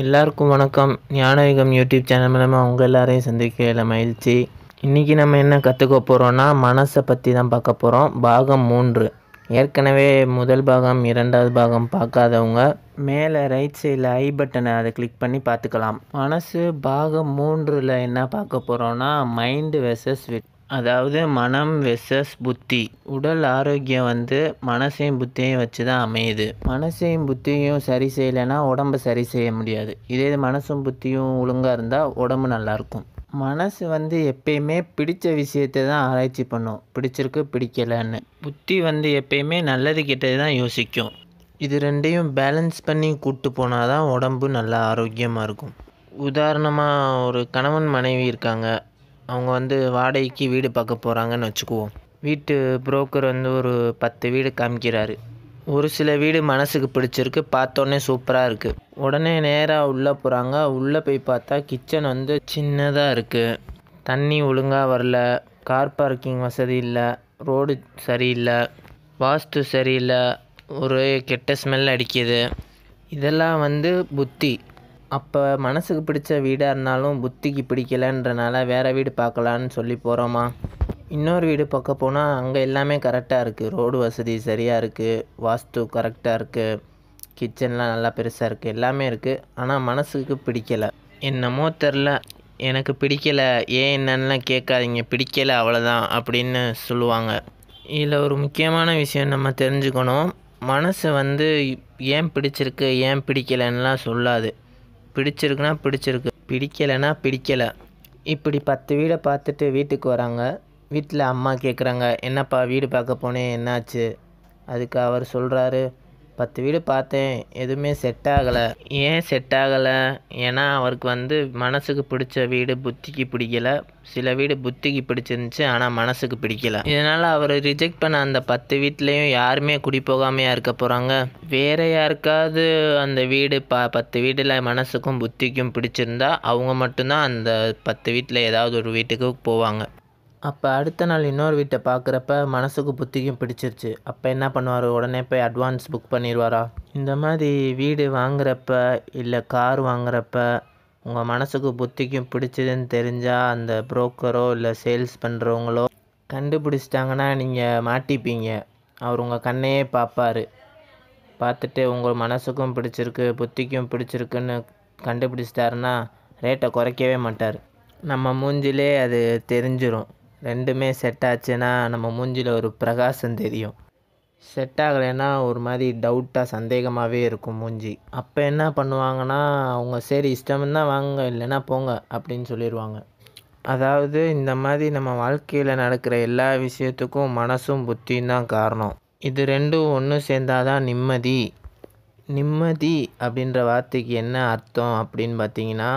எல்லாருக்கும் வணக்கம் ஞானயுகம் YouTube channel மூலமாக உங்கள் எல்லாரையும் சந்திக்கல மகிழ்ச்சி இன்றைக்கி நம்ம என்ன கற்றுக்க போகிறோன்னா மனசை பற்றி தான் பார்க்க போகிறோம் பாகம் மூன்று ஏற்கனவே முதல் பாகம் இரண்டாவது பாகம் பார்க்காதவங்க மேலே ரைட் சைடில் ஐ பட்டனை அதை கிளிக் பண்ணி பார்த்துக்கலாம் மனசு பாகம் மூன்றில் என்ன பார்க்க போகிறோன்னா மைண்டு வெர்சஸ் விட் அதாவது மனம் வெஸ்ஸஸ் புத்தி உடல் ஆரோக்கியம் வந்து மனசையும் புத்தியையும் வச்சு தான் அமையுது மனசையும் புத்தியும் சரி செய்யலைன்னா உடம்பை சரி செய்ய முடியாது இதே இது மனசும் புத்தியும் ஒழுங்காக இருந்தால் உடம்பு நல்லாயிருக்கும் மனசு வந்து எப்பயுமே பிடித்த விஷயத்தை தான் ஆராய்ச்சி பண்ணும் பிடிச்சிருக்கு பிடிக்கலைன்னு புத்தி வந்து எப்பயுமே நல்லது கிட்டது தான் யோசிக்கும் இது ரெண்டையும் பேலன்ஸ் பண்ணி கூப்பிட்டு போனால் தான் உடம்பு நல்லா ஆரோக்கியமாக இருக்கும் உதாரணமாக ஒரு கணவன் மனைவி இருக்காங்க அவங்க வந்து வாடகைக்கு வீடு பார்க்க போகிறாங்கன்னு வச்சுக்குவோம் வீட்டு புரோக்கர் வந்து ஒரு பத்து வீடு காமிக்கிறாரு ஒரு சில வீடு மனசுக்கு பிடிச்சிருக்கு பார்த்தோன்னே சூப்பராக இருக்குது உடனே நேராக உள்ளே போகிறாங்க உள்ளே போய் பார்த்தா கிச்சன் வந்து சின்னதாக இருக்குது தண்ணி ஒழுங்காக வரல கார் பார்க்கிங் வசதி இல்லை ரோடு சரியில்லை வாஸ்து சரியில்லை ஒரே கெட்ட ஸ்மெல் அடிக்குது இதெல்லாம் வந்து புத்தி அப்போ மனசுக்கு பிடிச்ச வீடாக இருந்தாலும் புத்திக்கு பிடிக்கலன்றனால வேறு வீடு பார்க்கலான்னு சொல்லி போகிறோமா இன்னொரு வீடு பார்க்க போனால் அங்கே எல்லாமே கரெக்டாக இருக்குது ரோடு வசதி சரியாக இருக்குது வாஸ்து கரெக்டாக இருக்குது கிச்சன்லாம் நல்லா பெருசாக இருக்குது எல்லாமே இருக்குது ஆனால் மனசுக்கு பிடிக்கலை என்னமோ தெரில எனக்கு பிடிக்கலை ஏன் என்னன்னா கேட்காதீங்க பிடிக்கலை அவ்வளோதான் அப்படின்னு சொல்லுவாங்க இதில் ஒரு முக்கியமான விஷயம் நம்ம தெரிஞ்சுக்கணும் மனசு வந்து ஏன் பிடிச்சிருக்கு ஏன் பிடிக்கலைன்னுலாம் சொல்லாது பிடிச்சிருக்குன்னா பிடிச்சிருக்கு பிடிக்கலைன்னா பிடிக்கலை இப்படி பத்து வீடை பார்த்துட்டு வீட்டுக்கு வராங்க வீட்டில் அம்மா கேட்குறாங்க என்னப்பா வீடு பார்க்க போனேன் என்னாச்சு அதுக்கு அவர் சொல்கிறாரு பத்து வீடு பார்த்தேன் எதுவுமே செட் ஆகலை ஏன் செட் ஆகலை ஏன்னா அவருக்கு வந்து மனசுக்கு பிடிச்ச வீடு புத்திக்கு பிடிக்கல சில வீடு புத்திக்கு பிடிச்சிருந்துச்சு ஆனால் மனசுக்கு பிடிக்கல இதனால் அவர் ரிஜெக்ட் பண்ண அந்த பத்து வீட்லேயும் யாருமே குடி போகாமையா இருக்க போகிறாங்க வேறு யாருக்காவது அந்த வீடு ப பத்து வீட்டில் மனசுக்கும் புத்திக்கும் பிடிச்சிருந்தா அவங்க மட்டும்தான் அந்த பத்து வீட்டில் ஏதாவது ஒரு வீட்டுக்கு போவாங்க அப்போ அடுத்த நாள் இன்னொரு வீட்டை பார்க்குறப்ப மனசுக்கு புத்திக்கும் பிடிச்சிருச்சு அப்போ என்ன பண்ணுவார் உடனே போய் அட்வான்ஸ் புக் பண்ணிடுவாரா இந்த மாதிரி வீடு வாங்குறப்ப இல்லை கார் வாங்குறப்ப உங்கள் மனசுக்கு புத்திக்கும் பிடிச்சதுன்னு தெரிஞ்சால் அந்த புரோக்கரோ இல்லை சேல்ஸ் பண்ணுறவங்களோ கண்டுபிடிச்சிட்டாங்கன்னா நீங்கள் மாட்டிப்பீங்க அவர் உங்கள் கண்ணையே பார்ப்பார் பார்த்துட்டு உங்கள் மனசுக்கும் பிடிச்சிருக்கு புத்திக்கும் பிடிச்சிருக்குன்னு கண்டுபிடிச்சிட்டாருன்னா ரேட்டை குறைக்கவே மாட்டார் நம்ம மூஞ்சிலே அது தெரிஞ்சிடும் ரெண்டுமே செட் ஆச்சுன்னா நம்ம மூஞ்சியில் ஒரு பிரகாசம் தெரியும் செட் ஆகலைன்னா ஒரு மாதிரி டவுட்டாக சந்தேகமாகவே இருக்கும் மூஞ்சி அப்போ என்ன பண்ணுவாங்கன்னா அவங்க சரி இஷ்டம்தான் வாங்க இல்லைன்னா போங்க அப்படின்னு சொல்லிடுவாங்க அதாவது இந்த மாதிரி நம்ம வாழ்க்கையில் நடக்கிற எல்லா விஷயத்துக்கும் மனசும் புத்தியும் தான் காரணம் இது ரெண்டும் ஒன்று சேர்ந்தாதான் நிம்மதி நிம்மதி அப்படின்ற வார்த்தைக்கு என்ன அர்த்தம் அப்படின்னு பார்த்தீங்கன்னா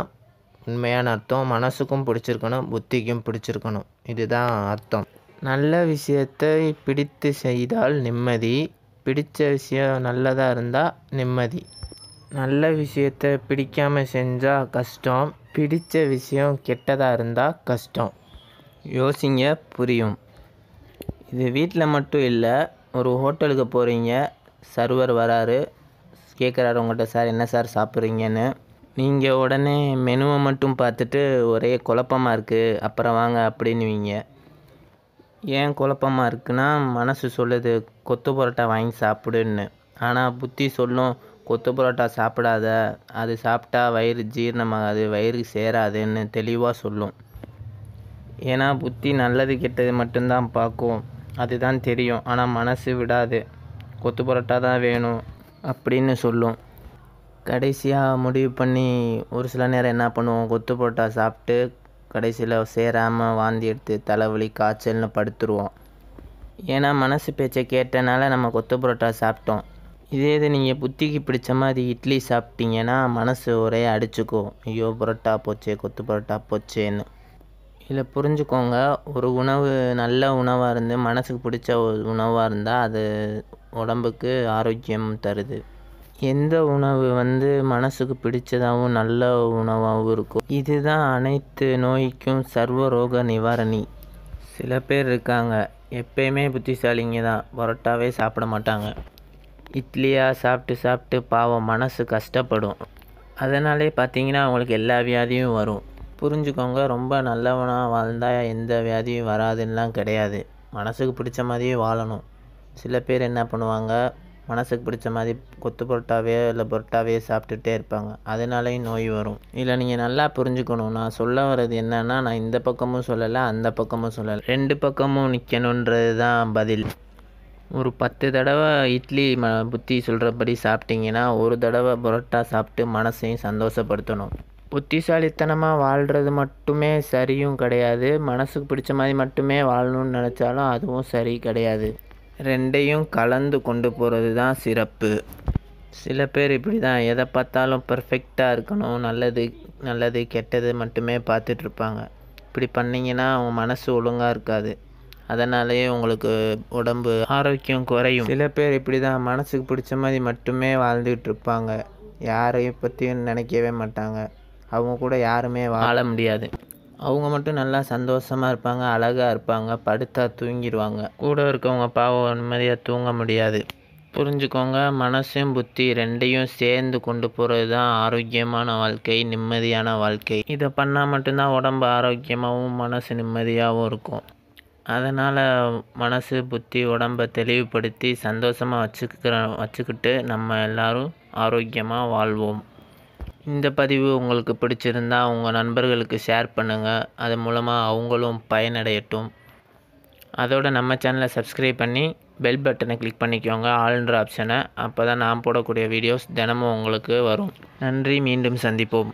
உண்மையான அர்த்தம் மனசுக்கும் பிடிச்சிருக்கணும் புத்திக்கும் பிடிச்சிருக்கணும் இதுதான் அர்த்தம் நல்ல விஷயத்தை பிடித்து செய்தால் நிம்மதி பிடித்த விஷயம் நல்லதாக இருந்தால் நிம்மதி நல்ல விஷயத்தை பிடிக்காமல் செஞ்சால் கஷ்டம் பிடித்த விஷயம் கெட்டதாக இருந்தால் கஷ்டம் யோசிங்க புரியும் இது வீட்டில் மட்டும் இல்லை ஒரு ஹோட்டலுக்கு போகிறீங்க சர்வர் வராரு கேட்குறாரு உங்கள்கிட்ட சார் என்ன சார் சாப்பிட்றீங்கன்னு நீங்கள் உடனே மெனுவை மட்டும் பார்த்துட்டு ஒரே குழப்பமா இருக்குது அப்புறம் வாங்க அப்படின்னுவீங்க ஏன் குழப்பமாக இருக்குன்னா மனசு சொல்லுது கொத்து பரோட்டா வாங்கி சாப்பிடுன்னு ஆனால் புத்தி சொல்லும் கொத்து பரோட்டா சாப்பிடாத அது சாப்பிட்டா வயிறு ஜீரணமாகாது வயிறு சேராதுன்னு தெளிவாக சொல்லும் ஏன்னா புத்தி நல்லது கெட்டது மட்டும்தான் பார்க்கும் அதுதான் தெரியும் ஆனால் மனசு விடாது கொத்து பரோட்டா தான் வேணும் அப்படின்னு சொல்லும் கடைசியாக முடிவு பண்ணி ஒரு சில நேரம் என்ன பண்ணுவோம் கொத்து பரோட்டா சாப்பிட்டு கடைசியில் சேராமல் வாந்தி எடுத்து தலைவலி காய்ச்சல்னு படுத்துருவோம் ஏன்னா மனசு பேச்சை கேட்டனால நம்ம கொத்து பரோட்டா சாப்பிட்டோம் இதே இது நீங்கள் புத்திக்கு பிடிச்ச மாதிரி இட்லி சாப்பிட்டீங்கன்னா மனசு ஒரே அடிச்சுக்கும் ஐயோ புரோட்டா போச்சே கொத்து புரோட்டா போச்சேன்னு இதில் புரிஞ்சுக்கோங்க ஒரு உணவு நல்ல உணவாக இருந்து மனசுக்கு பிடிச்ச ஒரு உணவாக இருந்தால் அது உடம்புக்கு ஆரோக்கியம் தருது எந்த உணவு வந்து மனசுக்கு பிடிச்சதாகவும் நல்ல உணவாகவும் இருக்கும் இதுதான் அனைத்து நோய்க்கும் சர்வரோக நிவாரணி சில பேர் இருக்காங்க எப்பயுமே புத்திசாலிங்க தான் பரோட்டாவே சாப்பிட மாட்டாங்க இட்லியாக சாப்பிட்டு சாப்பிட்டு பாவம் மனசு கஷ்டப்படும் அதனாலே பார்த்திங்கன்னா அவங்களுக்கு எல்லா வியாதியும் வரும் புரிஞ்சுக்கோங்க ரொம்ப நல்லவனாக வாழ்ந்தால் எந்த வியாதியும் வராதுன்னெலாம் கிடையாது மனசுக்கு பிடிச்ச மாதிரியே வாழணும் சில பேர் என்ன பண்ணுவாங்க மனசுக்கு பிடிச்ச மாதிரி கொத்து பொருட்டாவே இல்லை பொருட்டாவே சாப்பிட்டுட்டே இருப்பாங்க அதனாலேயும் நோய் வரும் இல்லை நீங்கள் நல்லா புரிஞ்சுக்கணும் நான் சொல்ல வர்றது என்னென்னா நான் இந்த பக்கமும் சொல்லலை அந்த பக்கமும் சொல்லலை ரெண்டு பக்கமும் நிற்கணுன்றது தான் பதில் ஒரு பத்து தடவை இட்லி ம புத்தி சொல்கிறபடி சாப்பிட்டிங்கன்னா ஒரு தடவை புரோட்டா சாப்பிட்டு மனசையும் சந்தோஷப்படுத்தணும் புத்திசாலித்தனமாக வாழ்கிறது மட்டுமே சரியும் கிடையாது மனசுக்கு பிடிச்ச மாதிரி மட்டுமே வாழணும்னு நினச்சாலும் அதுவும் சரி கிடையாது ரெண்டையும் கலந்து கொண்டு போகிறது தான் சிறப்பு சில பேர் இப்படி தான் எதை பார்த்தாலும் பர்ஃபெக்டாக இருக்கணும் நல்லது நல்லது கெட்டது மட்டுமே பார்த்துட்ருப்பாங்க இப்படி பண்ணிங்கன்னா அவங்க மனசு ஒழுங்காக இருக்காது அதனாலேயே உங்களுக்கு உடம்பு ஆரோக்கியம் குறையும் சில பேர் இப்படி தான் மனசுக்கு பிடிச்ச மாதிரி மட்டுமே வாழ்ந்துக்கிட்டு இருப்பாங்க யாரையும் பற்றியும் நினைக்கவே மாட்டாங்க அவங்க கூட யாருமே வாழ முடியாது அவங்க மட்டும் நல்லா சந்தோஷமாக இருப்பாங்க அழகாக இருப்பாங்க படுத்தா தூங்கிடுவாங்க கூட இருக்கவங்க பாவம் நிம்மதியாக தூங்க முடியாது புரிஞ்சுக்கோங்க மனசும் புத்தி ரெண்டையும் சேர்ந்து கொண்டு போகிறது தான் ஆரோக்கியமான வாழ்க்கை நிம்மதியான வாழ்க்கை இதை பண்ணால் மட்டும்தான் உடம்பு ஆரோக்கியமாகவும் மனசு நிம்மதியாகவும் இருக்கும் அதனால் மனசு புத்தி உடம்பை தெளிவுபடுத்தி சந்தோஷமாக வச்சுக்கிற வச்சுக்கிட்டு நம்ம எல்லோரும் ஆரோக்கியமாக வாழ்வோம் இந்த பதிவு உங்களுக்கு பிடிச்சிருந்தால் உங்கள் நண்பர்களுக்கு ஷேர் பண்ணுங்கள் அது மூலமாக அவங்களும் பயனடையட்டும் அதோடு நம்ம சேனலை சப்ஸ்கிரைப் பண்ணி பெல் பட்டனை கிளிக் பண்ணிக்கோங்க ஆல்ன்ற ஆப்ஷனை அப்போ தான் நான் போடக்கூடிய வீடியோஸ் தினமும் உங்களுக்கு வரும் நன்றி மீண்டும் சந்திப்போம்